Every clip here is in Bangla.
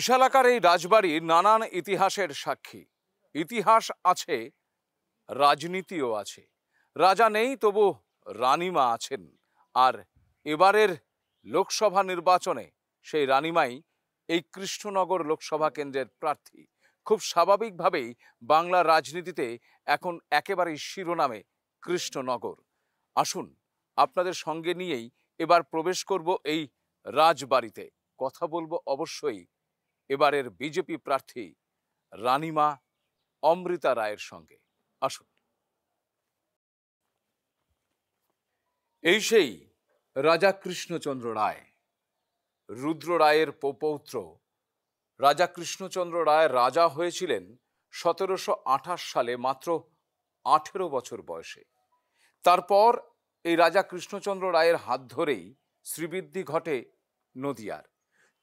বিশালাকার এই রাজবাড়ি নানান ইতিহাসের সাক্ষী ইতিহাস আছে রাজনীতিও আছে রাজা নেই তবু রানিমা আছেন আর এবারের লোকসভা নির্বাচনে সেই রানিমাই এই কৃষ্ণনগর লোকসভা কেন্দ্রের প্রার্থী খুব স্বাভাবিকভাবেই বাংলা রাজনীতিতে এখন একেবারেই শিরোনামে কৃষ্ণনগর আসুন আপনাদের সঙ্গে নিয়েই এবার প্রবেশ করব এই রাজবাড়িতে কথা বলবো অবশ্যই এবারের বিজেপি প্রার্থী রানিমা অমৃতা রায়ের সঙ্গে আসুন এই সেই রাজা কৃষ্ণচন্দ্র রায় রুদ্র রায়ের পৌপৌত্র রাজা কৃষ্ণচন্দ্র রায় রাজা হয়েছিলেন সতেরোশো সালে মাত্র আঠেরো বছর বয়সে তারপর এই রাজা কৃষ্ণচন্দ্র রায়ের হাত ধরেই শ্রীবৃদ্ধি ঘটে নদিয়ার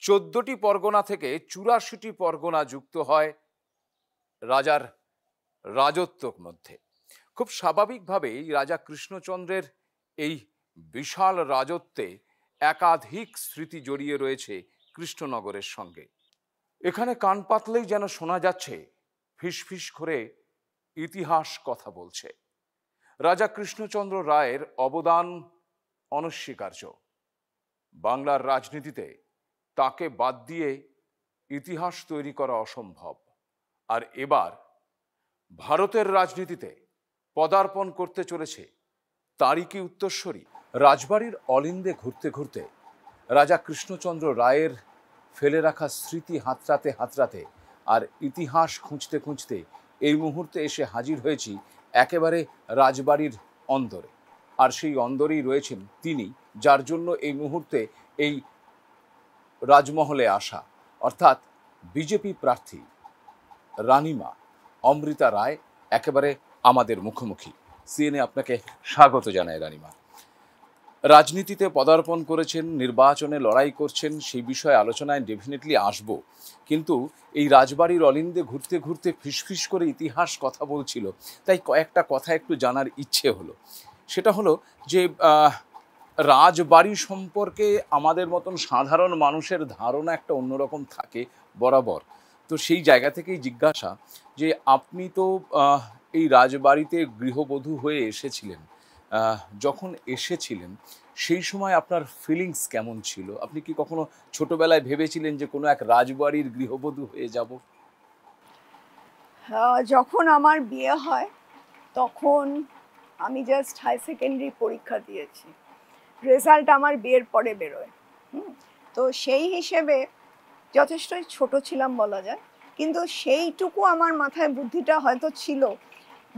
চোদ্দটি পরগনা থেকে চুরাশিটি পরগনা যুক্ত হয় রাজার রাজত্বর মধ্যে খুব স্বাভাবিকভাবেই রাজা কৃষ্ণচন্দ্রের এই বিশাল রাজত্বে একাধিক স্মৃতি জড়িয়ে রয়েছে কৃষ্ণনগরের সঙ্গে এখানে কান পাতলেই যেন শোনা যাচ্ছে ফিসফিস করে ইতিহাস কথা বলছে রাজা কৃষ্ণচন্দ্র রায়ের অবদান অনস্বীকার্য বাংলার রাজনীতিতে তাকে বাদ দিয়ে ইতিহাস তৈরি করা অসম্ভব আর এবার ভারতের রাজনীতিতে পদার্পণ করতে চলেছে তারই কি উত্তরস্বরী রাজবাড়ির অলিন্দে ঘুরতে ঘুরতে রাজা কৃষ্ণচন্দ্র রায়ের ফেলে রাখা স্মৃতি হাতরাতে হাতরাতে আর ইতিহাস খুঁজতে খুঁজতে এই মুহূর্তে এসে হাজির হয়েছি একেবারে রাজবাড়ির অন্দরে আর সেই অন্দরেই রয়েছেন তিনি যার জন্য এই মুহূর্তে এই রাজমহলে আসা অর্থাৎ বিজেপি প্রার্থী রানিমা অমৃতা রায় একেবারে আমাদের মুখোমুখি সিএনএ আপনাকে স্বাগত জানায় রানিমা রাজনীতিতে পদার্পণ করেছেন নির্বাচনে লড়াই করছেন সেই বিষয়ে আলোচনায় ডেফিনেটলি আসব কিন্তু এই রাজবাড়ির অলিন্দে ঘুরতে ঘুরতে ফিসফিস করে ইতিহাস কথা বলছিল তাই কয়েকটা কথা একটু জানার ইচ্ছে হলো সেটা হলো যে রাজবাড়ি সম্পর্কে আমাদের মতন সাধারণ মানুষের ধারণা একটা অন্যরকম থাকে বরাবর তো সেই জায়গা থেকেই জিজ্ঞাসা যে আপনি তো এই রাজবাড়িতে গৃহবধূ হয়ে এসেছিলেন যখন এসেছিলেন সেই সময় আপনার ফিলিংস কেমন ছিল আপনি কি কখনো ছোটবেলায় ভেবেছিলেন যে কোনো এক রাজবাড়ির গৃহবধূ হয়ে যাব যখন আমার বিয়ে হয় তখন আমি জাস্ট হাই সেকেন্ডারি পরীক্ষা দিয়েছি রেজাল্ট আমার বিয়ের পরে বেরোয় তো সেই হিসেবে যথেষ্টই ছোট ছিলাম বলা যায় কিন্তু সেইটুকু আমার মাথায় বুদ্ধিটা হয়তো ছিল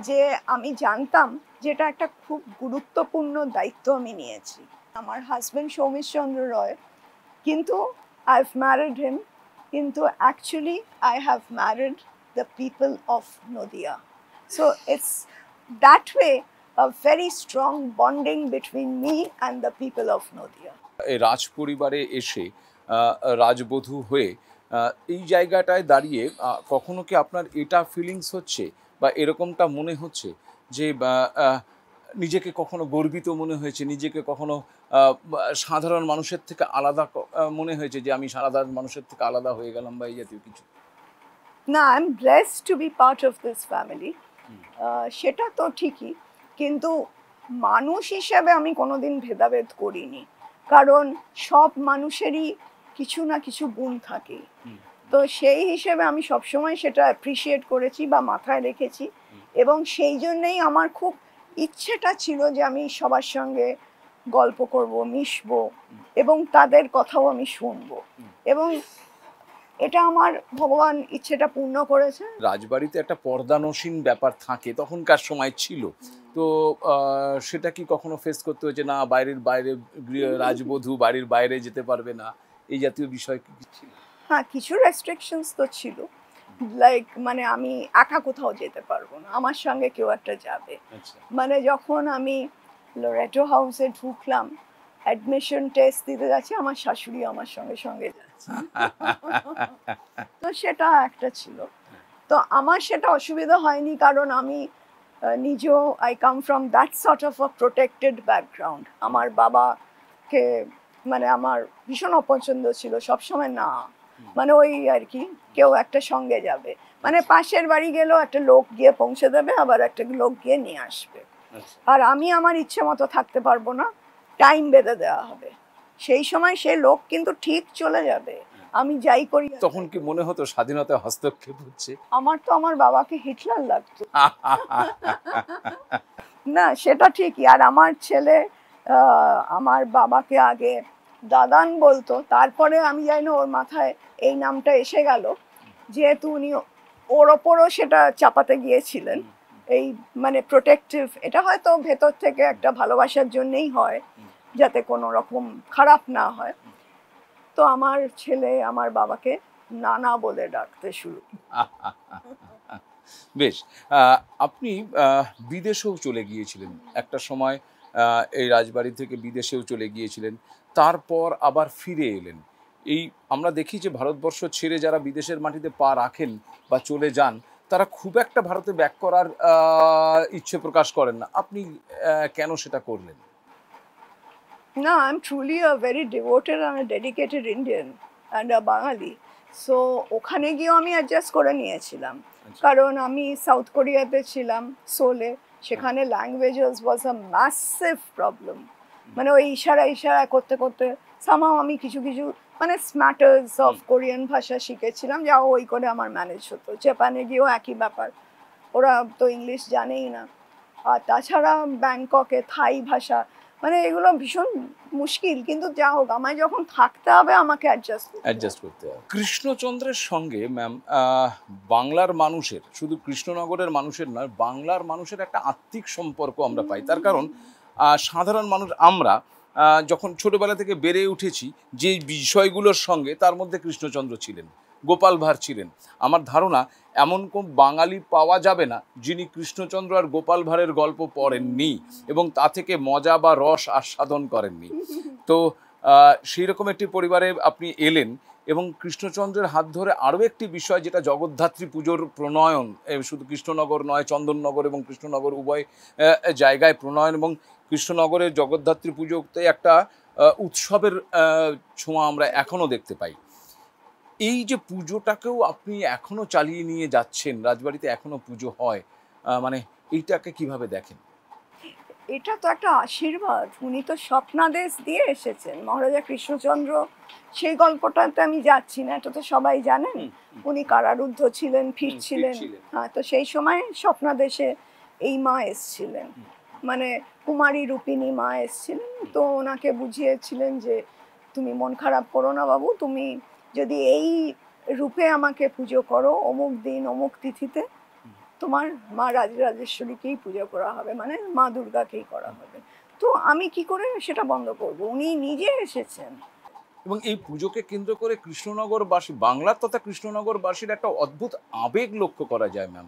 যে আমি জানতাম যেটা একটা খুব গুরুত্বপূর্ণ দায়িত্ব আমি নিয়েছি আমার হাজব্যান্ড সৌমেশচন্দ্র রয় কিন্তু আই হ্যাভ ম্যারিড হিম কিন্তু actually I have married the people of Nadia so it's that way a very strong bonding between me and the people of Nodia. রাজ পরিবারে এসে রাজবধূ হয়ে এই জায়গাটায় দাঁড়িয়ে কখনো কি আপনার এটা ফিলিংস হচ্ছে বা এরকমটা মনে হচ্ছে যে নিজেকে কখনো গর্বিত মনে হয়েছে নিজেকে কখনো সাধারণ মানুষের থেকে আলাদা মনে হয়েছে যে আমি সাধারণ মানুষের থেকে আলাদা হয়ে গেলাম বা এই জাতীয় কিছু না I am blessed to be part of this family সেটা তো ঠিকই কিন্তু মানুষ হিসেবে আমি কোনোদিন ভেদাভেদ করিনি কারণ সব মানুষেরই কিছু না কিছু গুণ থাকে তো সেই হিসেবে আমি সবসময় সেটা অ্যাপ্রিসিয়েট করেছি বা মাথায় রেখেছি এবং সেই জন্যেই আমার খুব ইচ্ছেটা ছিল যে আমি সবার সঙ্গে গল্প করব মিশবো এবং তাদের কথাও আমি শুনবো এবং এটা আমার ভগবান ইচ্ছেটা পূর্ণ করেছে রাজবাড়িতে একটা পর্দানসীন ব্যাপার থাকে তখনকার সময় ছিল তো সেটা কি কখনো ফেস করতে হয়েছে না বাইরের বাইরে রাজবধূ বাড়ির বাইরে যেতে পারবে না এই জাতীয় বিষয় কি ছিল হ্যাঁ কিছু রেস্ট্রিকশনস তো ছিল লাইক মানে আমি একা কোথাও যেতে পারবো না আমার সঙ্গে কেউ একটা যাবে আচ্ছা। মানে যখন আমি লোরেটো হাউসে ঢুকলাম অ্যাডমিশন টেস্ট দিতে যাচ্ছি আমার শাশুড়ি আমার সঙ্গে সঙ্গে যাচ্ছে তো সেটা একটা ছিল তো আমার সেটা অসুবিধা হয়নি কারণ আমি নিজেও I come from that sort of a protected background আমার বাবাকে মানে আমার ভীষণ অপছন্দ ছিল সবসময় না মানে ওই আর কি কেউ একটা সঙ্গে যাবে মানে আচ্ছা। পাশের বাড়ি গেলেও একটা লোক গিয়ে পৌঁছে দেবে আবার একটা লোক গিয়ে নিয়ে আসবে আচ্ছা। আর আমি আমার ইচ্ছে মতো থাকতে পারবো না টাইম বেঁধে দেওয়া হবে সেই সময় সে লোক কিন্তু ঠিক চলে যাবে আমি যাই করি তখন কি মনে হতো স্বাধীনতা হস্তক্ষেপ হচ্ছে আমার তো আমার বাবাকে হিটলার লাগতো না সেটা ঠিকই আর আমার ছেলে আমার বাবাকে আগে দাদান বলতো তারপরে আমি জানি না ওর মাথায় এই নামটা এসে গেল যেহেতু উনি ওর ওপরও সেটা চাপাতে গিয়েছিলেন এই মানে প্রোটেক্টিভ এটা হয়তো ভেতর থেকে একটা ভালোবাসার জন্যেই হয় যাতে কোনো রকম খারাপ না হয় তো আমার ছেলে আমার বাবাকে নানা বলে ডাকতে শুরু বেশ আপনি বিদেশেও চলে গিয়েছিলেন একটা সময় এই রাজবাড়ি থেকে বিদেশেও চলে গিয়েছিলেন তারপর আবার ফিরে এলেন এই আমরা দেখি যে ভারতবর্ষ ছেড়ে যারা বিদেশের মাটিতে পা রাখেন বা চলে যান তারা খুব একটা ভারতে ব্যাক করার ইচ্ছে প্রকাশ করেন না আপনি কেন সেটা করলেন No, I'm truly a very devoted and a dedicated Indian and a Bengali. So ওখানে গিয়ে আমি অ্যাডজাস্ট করে নিয়েছিলাম আচ্ছা। কারণ আমি সাউথ কোরিয়াতে ছিলাম সোলে সেখানে languages was a massive problem মানে ওই ইশারা ইশারা করতে করতে সামাও আমি কিছু কিছু মানে স্ম্যাটার্স অফ কোরিয়ান ভাষা শিখেছিলাম যা ওই করে আমার ম্যানেজ হতো জাপানে গিয়েও একই ব্যাপার ওরা তো ইংলিশ জানেই না আর তাছাড়া ব্যাংককে থাই ভাষা মানে এগুলো ভীষণ মুশকিল কিন্তু যা হোক আমায় যখন থাকতে হবে আমাকে অ্যাডজাস্ট অ্যাডজাস্ট করতে হবে কৃষ্ণচন্দ্রের সঙ্গে ম্যাম বাংলার মানুষের শুধু কৃষ্ণনগরের মানুষের নয় বাংলার মানুষের একটা আত্মিক সম্পর্ক আমরা পাই তার কারণ সাধারণ মানুষ আমরা যখন ছোটবেলা থেকে বেড়ে উঠেছি যে বিষয়গুলোর সঙ্গে তার মধ্যে কৃষ্ণচন্দ্র ছিলেন গোপাল ভাঁড় ছিলেন আমার ধারণা এমন কোন বাঙালি পাওয়া যাবে না যিনি কৃষ্ণচন্দ্র আর গোপাল ভাঁড়ের গল্প পড়েননি এবং তা থেকে মজা বা রস আস্বাদন করেননি তো সেই রকম একটি পরিবারে আপনি এলেন এবং কৃষ্ণচন্দ্রের হাত ধরে আরও একটি বিষয় যেটা জগদ্ধাত্রী পুজোর প্রণয়ন শুধু কৃষ্ণনগর নয় চন্দননগর এবং কৃষ্ণনগর উভয় জায়গায় প্রণয়ন এবং কৃষ্ণনগরের জগদ্ধাত্রী পুজোতে একটা উৎসবের ছোঁয়া আমরা এখনও দেখতে পাই এই যে পুজোটাকেও আপনি এখনও চালিয়ে নিয়ে যাচ্ছেন রাজবাড়িতে এখনও পুজো হয় মানে এইটাকে কিভাবে দেখেন এটা তো একটা আশীর্বাদ উনি তো স্বপ্নাদেশ দিয়ে এসেছেন মহারাজা কৃষ্ণচন্দ্র সেই গল্পটাতে আমি যাচ্ছি না এটা তো সবাই জানেন উনি কারারুদ্ধ ছিলেন ফিরছিলেন হ্যাঁ তো সেই সময় স্বপ্নাদেশে এই মা এসছিলেন মানে কুমারী রূপিণী মা এসছিলেন তো ওনাকে বুঝিয়েছিলেন যে তুমি মন খারাপ করো না বাবু তুমি যদি এই রূপে আমাকে পুজো করো অমুক দিন অমুক তিথিতে তোমার মা রাজরাজেশ্বরীকেই পুজো করা হবে মানে মা দুর্গাকেই করা হবে তো আমি কি করে সেটা বন্ধ করব উনি নিজে এসেছেন এবং এই পুজোকে কেন্দ্র করে কৃষ্ণনগরবাসী বাংলার তথা কৃষ্ণনগরবাসীর একটা অদ্ভুত আবেগ লক্ষ্য করা যায় ম্যাম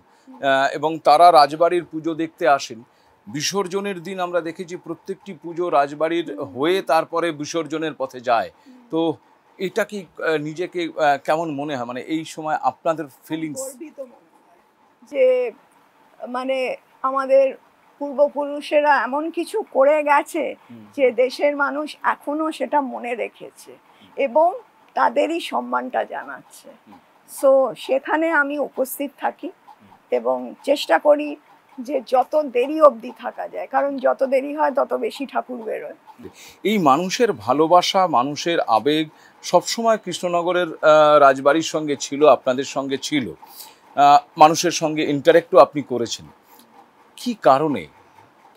এবং তারা রাজবাড়ির পুজো দেখতে আসেন বিসর্জনের দিন আমরা দেখেছি প্রত্যেকটি পুজো রাজবাড়ির হয়ে তারপরে বিসর্জনের পথে যায় তো এটা কি নিজেকে কেমন মনে হয় মানে এই সময় আপনাদের ফিলিংস যে মানে আমাদের পূর্বপুরুষেরা এমন কিছু করে গেছে যে দেশের মানুষ এখনো সেটা মনে রেখেছে এবং তাদেরই সম্মানটা জানাচ্ছে সো সেখানে আমি উপস্থিত থাকি এবং চেষ্টা করি যে যত দেরি অবধি থাকা যায় কারণ যত দেরি হয় তত বেশি ঠাকুর বেরোয় এই মানুষের ভালোবাসা মানুষের আবেগ সবসময় কৃষ্ণনগরের রাজবাড়ির সঙ্গে ছিল আপনাদের সঙ্গে ছিল মানুষের সঙ্গে ইন্টারেক্টও আপনি করেছেন কি কারণে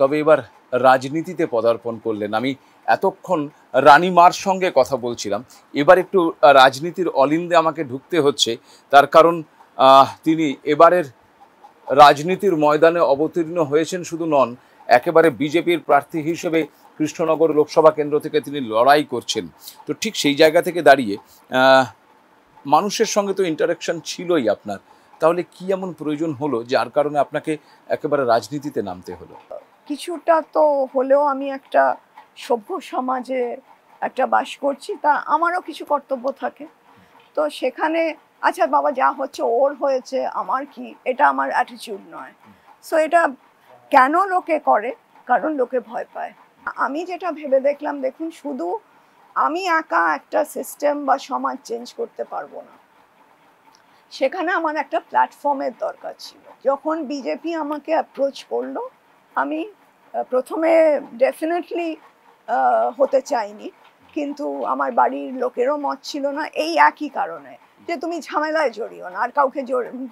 তবে এবার রাজনীতিতে পদার্পণ করলেন আমি এতক্ষণ রানী মার সঙ্গে কথা বলছিলাম এবার একটু রাজনীতির অলিন্দে আমাকে ঢুকতে হচ্ছে তার কারণ তিনি এবারের রাজনীতির ময়দানে অবতীর্ণ হয়েছেন শুধু নন একেবারে বিজেপির প্রার্থী হিসেবে কৃষ্ণনগর লোকসভা কেন্দ্র থেকে তিনি লড়াই করছেন তো ঠিক সেই জায়গা থেকে দাঁড়িয়ে মানুষের সঙ্গে তো ইন্টারাকশন ছিলই আপনার তাহলে কি এমন প্রয়োজন হলো যার কারণে আপনাকে একেবারে রাজনীতিতে নামতে হলো কিছুটা তো হলেও আমি একটা সভ্য সমাজে একটা বাস করছি তা আমারও কিছু কর্তব্য থাকে তো সেখানে আচ্ছা বাবা যা হচ্ছে ওর হয়েছে আমার কি এটা আমার অ্যাটিচিউড নয় সো এটা কেন লোকে করে কারণ লোকে ভয় পায় আমি যেটা ভেবে দেখলাম দেখুন শুধু আমি একা একটা সিস্টেম বা সমাজ চেঞ্জ করতে পারবো না সেখানে আমার একটা প্ল্যাটফর্মের দরকার ছিল যখন বিজেপি আমাকে অ্যাপ্রোচ করলো আমি প্রথমে ডেফিনেটলি হতে চাইনি কিন্তু আমার বাড়ির লোকেরও মত ছিল না এই একই কারণে যে তুমি ঝামেলায় জড়িও না আর কাউকে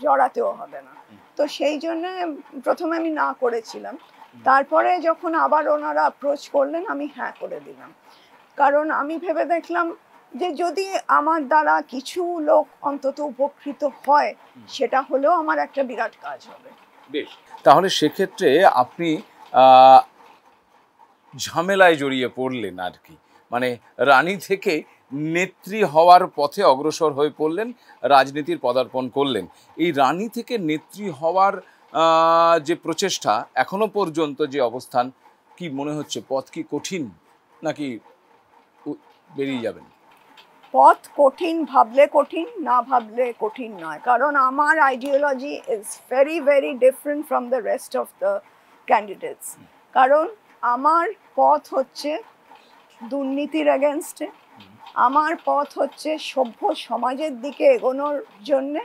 জড়াতেও হবে না তো সেই জন্য প্রথমে আমি না করেছিলাম তারপরে যখন আবার ওনারা অ্যাপ্রোচ করলেন আমি হ্যাঁ করে দিলাম কারণ আমি ভেবে দেখলাম যে যদি আমার দ্বারা কিছু লোক অন্তত উপকৃত হয় সেটা হলেও আমার একটা বিরাট কাজ হবে বেশ তাহলে সেক্ষেত্রে আপনি ঝামেলায় জড়িয়ে পড়লেন আর কি মানে রানী থেকে নেত্রী হওয়ার পথে অগ্রসর হয়ে পড়লেন রাজনীতির পদার্পণ করলেন এই রানী থেকে নেত্রী হওয়ার যে প্রচেষ্টা এখনো পর্যন্ত যে অবস্থান কি মনে হচ্ছে পথ কি কঠিন নাকি বেরিয়ে যাবেন পথ কঠিন ভাবলে কঠিন না ভাবলে কঠিন নয় কারণ আমার ideology is very very different from the rest of the candidates কারণ আমার পথ হচ্ছে দুর্নীতির অ্যাগেনস্টে আমার পথ হচ্ছে সভ্য সমাজের দিকে এগোনোর জন্যে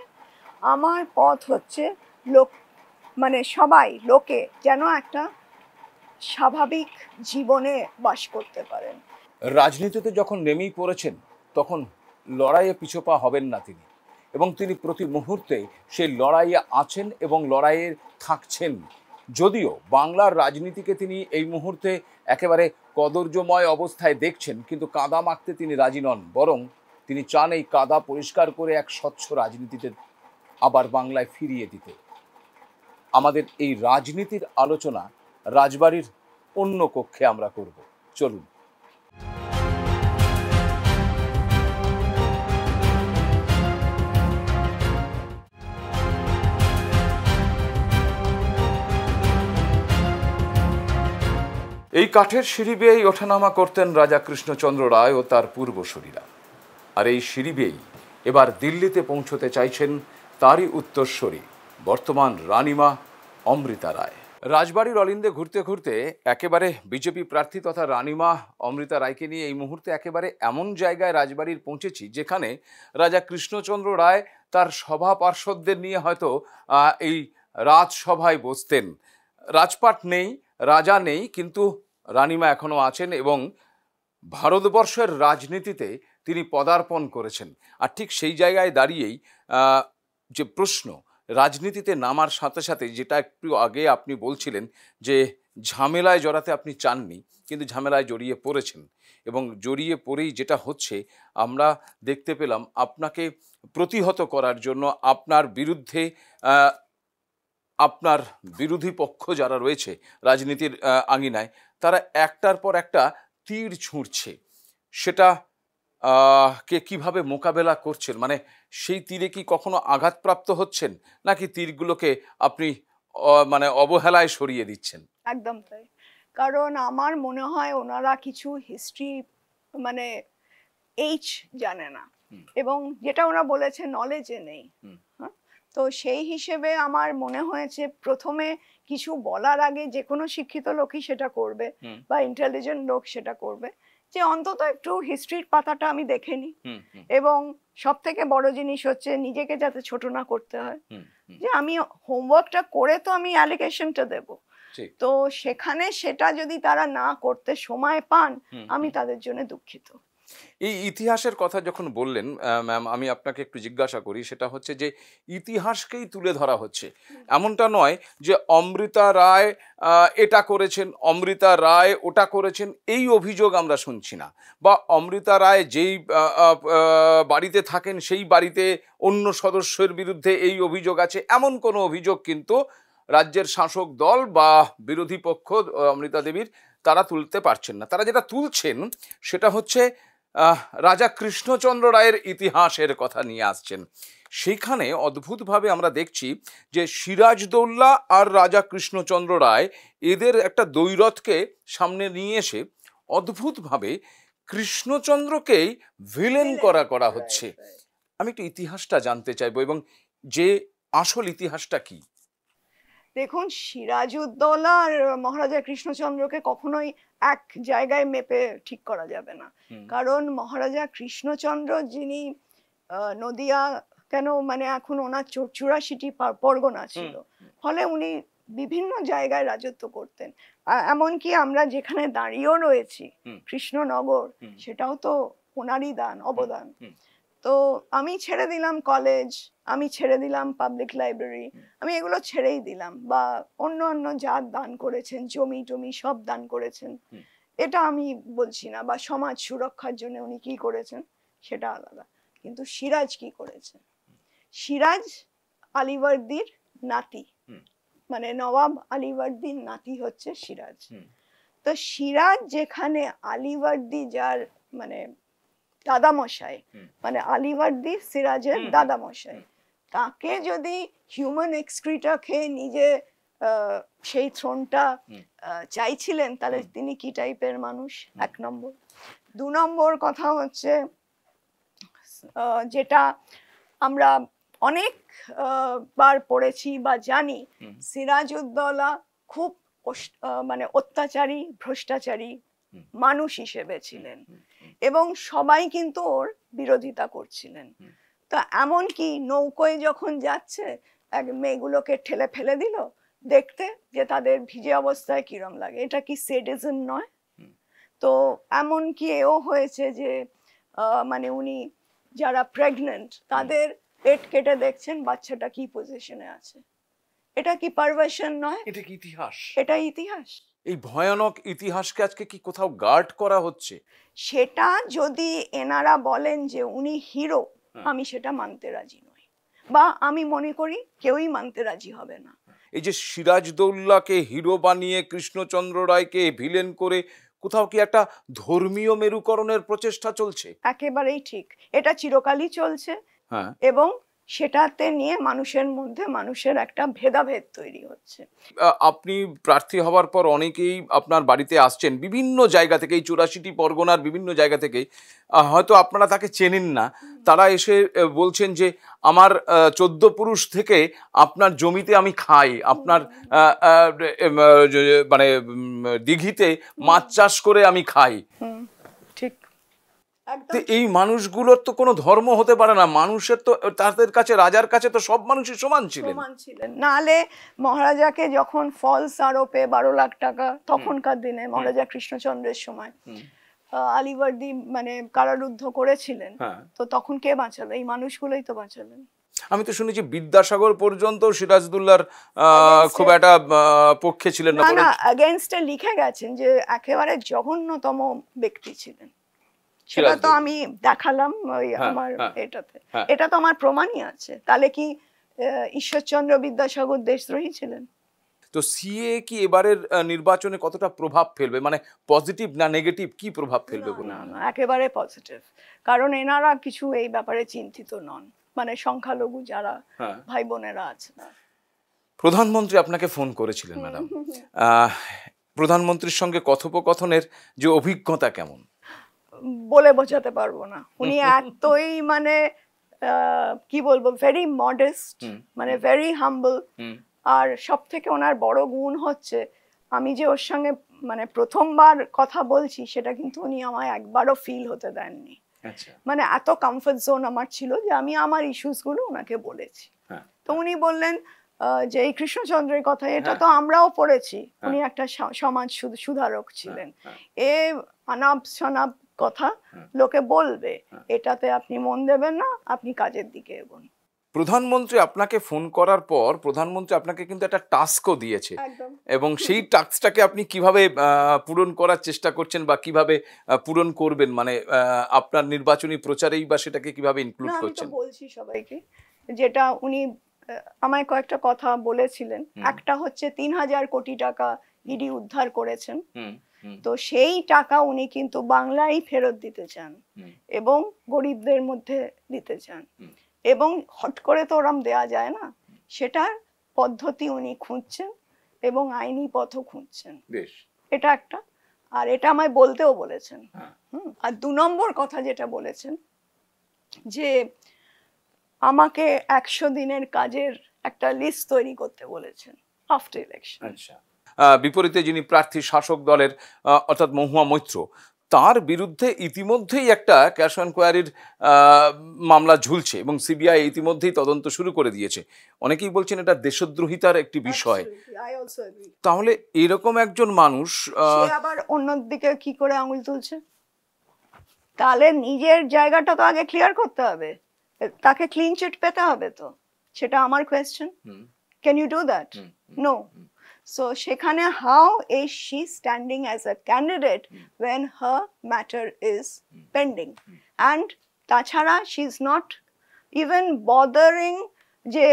আমার পথ হচ্ছে লোক মানে সবাই লোকে যেন একটা স্বাভাবিক জীবনে বাস করতে পারেন রাজনীতিতে যখন নেমেই পড়েছেন তখন লড়াইয়ে পিছপা হবেন না তিনি এবং তিনি প্রতি মুহূর্তে সেই লড়াইয়ে আছেন এবং লড়াইয়ে থাকছেন যদিও বাংলার রাজনীতিকে তিনি এই মুহূর্তে একেবারে কদর্যময় অবস্থায় দেখছেন কিন্তু কাদা মাখতে তিনি রাজি নন বরং তিনি চান এই কাদা পরিষ্কার করে এক স্বচ্ছ রাজনীতিতে আবার বাংলায় ফিরিয়ে দিতে আমাদের এই রাজনীতির আলোচনা রাজবাড়ির অন্য কক্ষে আমরা করব চলুন এই কাঠের সিঁড়ি বেয়েই ওঠানামা করতেন রাজা কৃষ্ণচন্দ্র রায় ও তার পূর্বশরীরা আর এই সিঁড়ি বেয়েই এবার দিল্লিতে পৌঁছতে চাইছেন তারই উত্তরস্বরী বর্তমান রানিমা অমৃতা রায় রাজবাড়ির অলিন্দে ঘুরতে ঘুরতে একেবারে বিজেপি প্রার্থী তথা রানিমা অমৃতা রায়কে নিয়ে এই মুহূর্তে একেবারে এমন জায়গায় রাজবাড়ির পৌঁছেছি যেখানে রাজা কৃষ্ণচন্দ্র রায় তার সভা পার্ষদদের নিয়ে হয়তো এই রাজসভায় বসতেন রাজপাট নেই রাজা নেই কিন্তু রানিমা এখনও আছেন এবং ভারতবর্ষের রাজনীতিতে তিনি পদার্পণ করেছেন আর ঠিক সেই জায়গায় দাঁড়িয়েই যে প্রশ্ন রাজনীতিতে নামার সাথে সাথে যেটা একটু আগে আপনি বলছিলেন যে ঝামেলায় জড়াতে আপনি চাননি কিন্তু ঝামেলায় জড়িয়ে পড়েছেন এবং জড়িয়ে পড়েই যেটা হচ্ছে আমরা দেখতে পেলাম আপনাকে প্রতিহত করার জন্য আপনার বিরুদ্ধে আপনার বিরোধী পক্ষ যারা রয়েছে রাজনীতির আঙিনায় তারা একটার পর একটা তীর ছুঁড়ছে সেটা কে কিভাবে মোকাবেলা করছেন মানে সেই তীরে কি কখনো আঘাতপ্রাপ্ত হচ্ছেন নাকি তীরগুলোকে আপনি মানে অবহেলায় সরিয়ে দিচ্ছেন একদম তাই কারণ আমার মনে হয় ওনারা কিছু হিস্ট্রি মানে এইচ জানে না এবং যেটা ওরা বলেছে নলেজে নেই হ্যাঁ তো সেই হিসেবে আমার মনে হয়েছে প্রথমে কিছু বলার আগে যে কোনো শিক্ষিত লোকই সেটা করবে বা ইন্টেলিজেন্ট লোক সেটা করবে যে অন্তত একটু হিস্ট্রির পাতাটা আমি দেখে নিই এবং সব থেকে বড় জিনিস হচ্ছে নিজেকে যাতে ছোট না করতে হয় যে আমি হোমওয়ার্কটা করে তো আমি অ্যালিগেশনটা দেব তো সেখানে সেটা যদি তারা না করতে সময় পান আমি তাদের জন্য দুঃখিত এই ইতিহাসের কথা যখন বললেন ম্যাম আমি আপনাকে একটু জিজ্ঞাসা করি সেটা হচ্ছে যে ইতিহাসকেই তুলে ধরা হচ্ছে এমনটা নয় যে অমৃতা রায় এটা করেছেন অমৃতা রায় ওটা করেছেন এই অভিযোগ আমরা শুনছি না বা অমৃতা রায় যেই বাড়িতে থাকেন সেই বাড়িতে অন্য সদস্যের বিরুদ্ধে এই অভিযোগ আছে এমন কোনো অভিযোগ কিন্তু রাজ্যের শাসক দল বা বিরোধী পক্ষ অমৃতা দেবীর তারা তুলতে পারছেন না তারা যেটা তুলছেন সেটা হচ্ছে রাজা কৃষ্ণচন্দ্র রায়ের ইতিহাসের কথা নিয়ে আসছেন সেইখানে অদ্ভুতভাবে আমরা দেখছি যে সিরাজদৌল্লা আর রাজা কৃষ্ণচন্দ্র রায় এদের একটা দৈরথকে সামনে নিয়ে এসে অদ্ভুতভাবে কৃষ্ণচন্দ্রকেই ভিলেন করা করা হচ্ছে আমি একটু ইতিহাসটা জানতে চাইব এবং যে আসল ইতিহাসটা কী দেখুন সিরাজউদ্দৌলা আর মহারাজা কৃষ্ণচন্দ্রকে কখনোই এক জায়গায় মেপে ঠিক করা যাবে না কারণ মহারাজা কৃষ্ণচন্দ্র যিনি নদিয়া কেন মানে এখন ওনার সিটি পরগনা ছিল ফলে উনি বিভিন্ন জায়গায় রাজত্ব করতেন এমনকি আমরা যেখানে দাঁড়িয়েও রয়েছি কৃষ্ণনগর সেটাও তো ওনারই দান অবদান তো আমি ছেড়ে দিলাম কলেজ আমি ছেড়ে দিলাম পাবলিক লাইব্রেরি আমি এগুলো ছেড়েই দিলাম বা অন্য অন্য যা দান করেছেন জমি টমি সব দান করেছেন এটা আমি বলছি না বা সমাজ সুরক্ষার জন্য উনি কি করেছেন সেটা আলাদা কিন্তু সিরাজ কি করেছেন সিরাজ আলিবর্দির নাতি মানে নবাব আলিবর্দির নাতি হচ্ছে সিরাজ তো সিরাজ যেখানে আলিবর্দি যার মানে দাদামশাই মানে আলিভার্দি সিরাজের দাদামশাই তাকে যদি হিউম্যান এক্সক্রিটা খেয়ে নিজে সেই থ্রোনটা চাইছিলেন তাহলে তিনি কি টাইপের মানুষ এক নম্বর দু নম্বর কথা হচ্ছে যেটা আমরা অনেক বার পড়েছি বা জানি সিরাজউদ্দৌলা খুব মানে অত্যাচারী ভ্রষ্টাচারী মানুষ হিসেবে ছিলেন এবং সবাই কিন্তু ওর বিরোধিতা করছিলেন তো এমন কি নৌকোয় যখন যাচ্ছে এক মেয়েগুলোকে ঠেলে ফেলে দিল দেখতে যে তাদের ভিজে অবস্থায় কিরম লাগে এটা কি সেডিজম নয় তো এমন কি এও হয়েছে যে মানে উনি যারা প্রেগনেন্ট তাদের পেট কেটে দেখছেন বাচ্চাটা কি পজিশনে আছে এটা কি পারভেশন নয় এটা কি ইতিহাস এটা ইতিহাস এই ভয়ানক ইতিহাসকে আজকে কি কোথাও গার্ড করা হচ্ছে সেটা যদি এনারা বলেন যে উনি হিরো হ্যাঁ। আমি সেটা মানতে রাজি নই বা আমি মনে করি কেউই মানতে রাজি হবে না এই যে সিরাজদৌল্লাকে হিরো বানিয়ে কৃষ্ণচন্দ্র রায়কে ভিলেন করে কোথাও কি একটা ধর্মীয় মেরুকরণের প্রচেষ্টা চলছে একেবারেই ঠিক এটা চিরকালই চলছে হ্যাঁ। এবং সেটাতে নিয়ে মানুষের মধ্যে মানুষের একটা ভেদাভেদ তৈরি হচ্ছে আপনি প্রার্থী হওয়ার পর অনেকেই আপনার বাড়িতে আসছেন বিভিন্ন জায়গা থেকে এই চুরাশিটি পরগনার বিভিন্ন জায়গা থেকে হয়তো আপনারা তাকে চেনেন না তারা এসে বলছেন যে আমার চোদ্দ পুরুষ থেকে আপনার জমিতে আমি খাই আপনার মানে দিঘিতে মাছ চাষ করে আমি খাই এই মানুষগুলোর তো কোনো ধর্ম হতে পারে না মানুষের তো তাদের কাছে রাজার কাছে তো সব মানুষই সমান ছিলেন ছিলেন নালে মহারাজাকে যখন ফলস আরোপে বারো লাখ টাকা তখনকার দিনে মহারাজা কৃষ্ণচন্দ্রের সময় আলিবর্দি মানে কারারুদ্ধ করেছিলেন হ্যাঁ। তো তখন কে বাঁচালো এই মানুষগুলোই তো বাঁচালেন আমি তো শুনেছি বিদ্যাসাগর পর্যন্ত সিরাজদুল্লার খুব একটা পক্ষে ছিলেন না লিখে গেছেন যে একেবারে জঘন্যতম ব্যক্তি ছিলেন সেটা তো আমি দেখালাম ওই হ্যাঁ, আমার হ্যাঁ, এটাতে হ্যাঁ। এটা তো আমার প্রমাণই আছে তাহলে কি ঈশ্বরচন্দ্র বিদ্যাসাগর দেশদ্রোহী ছিলেন তো সিএ কি এবারের নির্বাচনে কতটা প্রভাব ফেলবে মানে পজিটিভ না নেগেটিভ কি প্রভাব ফেলবে না না একেবারে পজিটিভ কারণ এনারা কিছু এই ব্যাপারে চিন্তিত নন মানে সংখ্যালঘু যারা ভাই বোনেরা আছে প্রধানমন্ত্রী আপনাকে ফোন করেছিলেন ম্যাডাম প্রধানমন্ত্রীর সঙ্গে কথোপকথনের যে অভিজ্ঞতা কেমন বলে বোঝাতে পারবো না উনি এতই মানে কি বলবো ভেরি মডেস্ট মানে ভেরি হাম্বল আর সব থেকে ওনার বড় গুণ হচ্ছে আমি যে ওর সঙ্গে মানে প্রথমবার কথা বলছি সেটা কিন্তু উনি আমায় একবারও ফিল হতে দেননি আচ্ছা। মানে এত কমফর্ট জোন আমার ছিল যে আমি আমার ইস্যুস গুলো ওনাকে বলেছি হ্যাঁ। তো উনি বললেন যে এই কৃষ্ণচন্দ্রের কথা এটা হ্যাঁ। তো আমরাও পড়েছি হ্যাঁ। উনি একটা সমাজ সুধারক ছিলেন এ আনাপ সনাপ কথা লোকে বলবে এটাতে আপনি মন দেবেন না আপনি কাজের দিকে এগোন প্রধানমন্ত্রী আপনাকে ফোন করার পর প্রধানমন্ত্রী আপনাকে কিন্তু একটা টাস্কও দিয়েছে এবং সেই টাস্কটাকে আপনি কিভাবে পূরণ করার চেষ্টা করছেন বা কিভাবে পূরণ করবেন মানে আপনার নির্বাচনী প্রচারেই বা সেটাকে কিভাবে ইনক্লুড করছেন বলছি সবাইকে যেটা উনি আমায় কয়েকটা কথা বলেছিলেন একটা হচ্ছে তিন হাজার কোটি টাকা ইডি উদ্ধার করেছেন তো সেই টাকা উনি কিন্তু বাংলায় ফেরত দিতে চান এবং গরিবদের মধ্যে দিতে চান এবং হট করে তো ওরম দেয়া যায় না সেটার পদ্ধতি উনি খুঁজছেন এবং আইনি পথও খুঁজছেন এটা একটা আর এটা আমায় বলতেও বলেছেন হ্যাঁ। আর দু নম্বর কথা যেটা বলেছেন যে আমাকে একশো দিনের কাজের একটা লিস্ট তৈরি করতে বলেছেন আফটার ইলেকশন আচ্ছা বিপরীতে যিনি প্রার্থী শাসক দলের অর্থাৎ মহুয়া মৈত্র তার বিরুদ্ধে ইতিমধ্যেই একটা ক্যাশ কোয়ারির মামলা ঝুলছে এবং সিবিআই ইতিমধ্যেই তদন্ত শুরু করে দিয়েছে অনেকেই বলছেন এটা দেশদ্রোহিতার একটি বিষয় তাহলে এরকম একজন মানুষ আবার অন্যদিকে কি করে আঙুল তুলছে তাহলে নিজের জায়গাটা তো আগে ক্লিয়ার করতে হবে তাকে ক্লিন চিট পেতে হবে তো সেটা আমার question can you do that no so সেখানে how is she standing as a candidate when her matter is pending and তাছাড়া she is not even bothering যে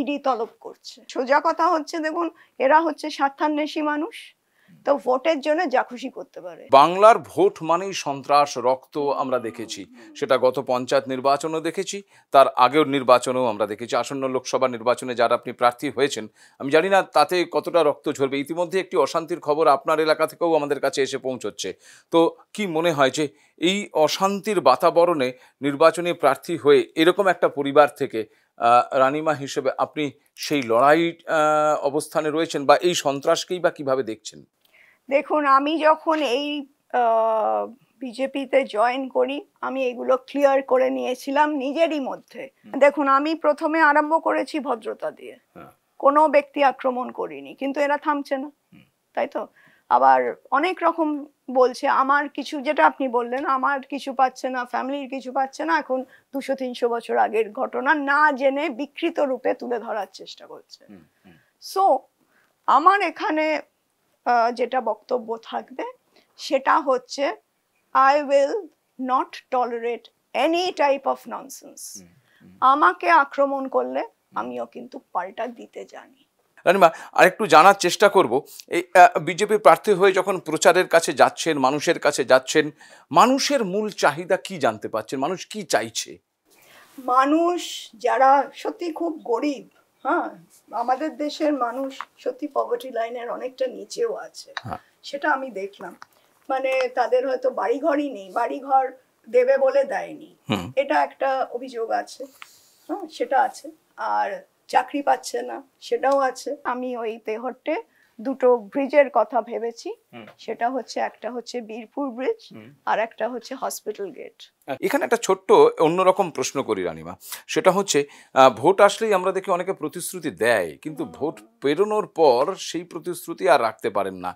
ইডি uh, e তলব করছে সোজা কথা হচ্ছে দেখুন এরা হচ্ছে স্বার্থান্বেষী মানুষ তো ভোটের জন্য যা খুশি করতে পারে বাংলার ভোট মানেই সন্ত্রাস রক্ত আমরা দেখেছি সেটা গত পঞ্চায়েত নির্বাচনও দেখেছি তার আগের নির্বাচনেও আমরা দেখেছি আসন্ন লোকসভা নির্বাচনে যারা আপনি প্রার্থী হয়েছেন আমি জানি না তাতে কতটা রক্ত ঝরবে ইতিমধ্যে একটি অশান্তির খবর আপনার এলাকা থেকেও আমাদের কাছে এসে পৌঁছচ্ছে তো কি মনে হয় যে এই অশান্তির বাতাবরণে নির্বাচনে প্রার্থী হয়ে এরকম একটা পরিবার থেকে রানিমা হিসেবে আপনি সেই লড়াই অবস্থানে রয়েছেন বা এই সন্ত্রাসকেই বা কিভাবে দেখছেন দেখুন আমি যখন এই বিজেপিতে জয়েন করি আমি এগুলো ক্লিয়ার করে নিয়েছিলাম নিজেরই মধ্যে দেখুন আমি প্রথমে আরম্ভ করেছি ভদ্রতা দিয়ে হ্যাঁ। কোনো ব্যক্তি আক্রমণ করিনি কিন্তু এরা থামছে না তাই তো আবার অনেক রকম বলছে আমার কিছু যেটা আপনি বললেন আমার কিছু পাচ্ছে না ফ্যামিলির কিছু পাচ্ছে না এখন দুশো তিনশো বছর আগের ঘটনা না জেনে বিকৃত রূপে তুলে ধরার চেষ্টা করছে সো আমার এখানে যেটা বক্তব্য থাকবে সেটা হচ্ছে I will not tolerate any type of nonsense আমাকে আক্রমণ করলে আমিও কিন্তু পাল্টা দিতে জানি রানিমা একটু জানার চেষ্টা করব এই বিজেপি প্রার্থী হয়ে যখন প্রচারের কাছে যাচ্ছেন মানুষের কাছে যাচ্ছেন মানুষের মূল চাহিদা কি জানতে পারছেন মানুষ কি চাইছে মানুষ যারা সত্যি খুব গরিব হ্যাঁ আমাদের দেশের মানুষ সত্যি পভার্টি লাইনের অনেকটা নিচেও আছে হ্যাঁ। সেটা আমি দেখলাম মানে তাদের হয়তো বাড়িঘরই নেই বাড়িঘর দেবে বলে দেয়নি এটা একটা অভিযোগ আছে হ্যাঁ সেটা আছে আর চাকরি পাচ্ছে না সেটাও আছে আমি ওই তেহট্টে দুটো ব্রিজের কথা ভেবেছি সেটা হচ্ছে একটা হচ্ছে বীরপুর ব্রিজ আর একটা হচ্ছে হসপিটাল আচ্ছা, গেট এখানে একটা ছোট্ট অন্যরকম প্রশ্ন করি রানিমা সেটা হচ্ছে ভোট আসলেই আমরা দেখি অনেকে প্রতিশ্রুতি দেয় কিন্তু ভোট পেরোনোর পর সেই প্রতিশ্রুতি আর রাখতে পারেন না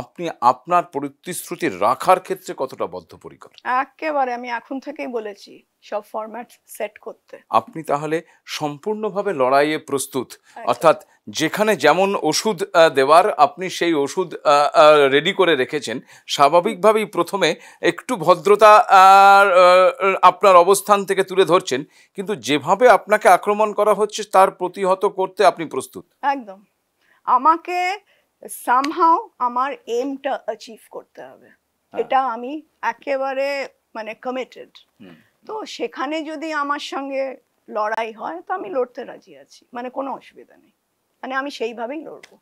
আপনি আপনার প্রতিশ্রুতি রাখার ক্ষেত্রে কতটা বদ্ধপরিকর একেবারে আমি এখন থেকেই বলেছি সব ফরম্যাট সেট করতে আপনি তাহলে সম্পূর্ণভাবে লড়াইয়ে প্রস্তুত আচ্ছা। অর্থাৎ যেখানে যেমন ওষুধ দেওয়ার আপনি সেই ওষুধ রেডি করে রেখেছেন স্বাভাবিকভাবেই প্রথমে একটু ভদ্রতা আপনার অবস্থান থেকে তুলে ধরছেন কিন্তু যেভাবে আপনাকে আক্রমণ করা হচ্ছে তার প্রতিহত করতে আপনি প্রস্তুত একদম আমাকে সামহাও আমার এমটা অ্যাচিভ করতে হবে হ্যাঁ। এটা আমি একেবারে মানে কমিটেড তো সেখানে যদি আমার সঙ্গে লড়াই হয় তো আমি লড়তে রাজি আছি মানে কোনো অসুবিধা নেই মানে আমি সেইভাবেই লড়বো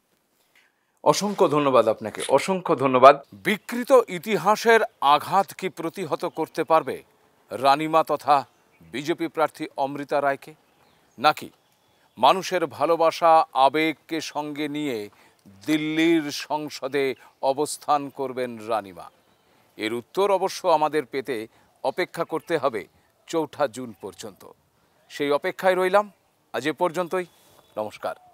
অসংখ্য ধন্যবাদ আপনাকে অসংখ্য ধন্যবাদ বিকৃত ইতিহাসের আঘাত কি প্রতিহত করতে পারবে রানিমা তথা বিজেপি প্রার্থী অমৃতা রায়কে নাকি মানুষের ভালোবাসা আবেগকে সঙ্গে নিয়ে দিল্লির সংসদে অবস্থান করবেন রানিমা এর উত্তর অবশ্য আমাদের পেতে অপেক্ষা করতে হবে চৌঠা জুন পর্যন্ত সেই অপেক্ষায় রইলাম আজ এ পর্যন্তই নমস্কার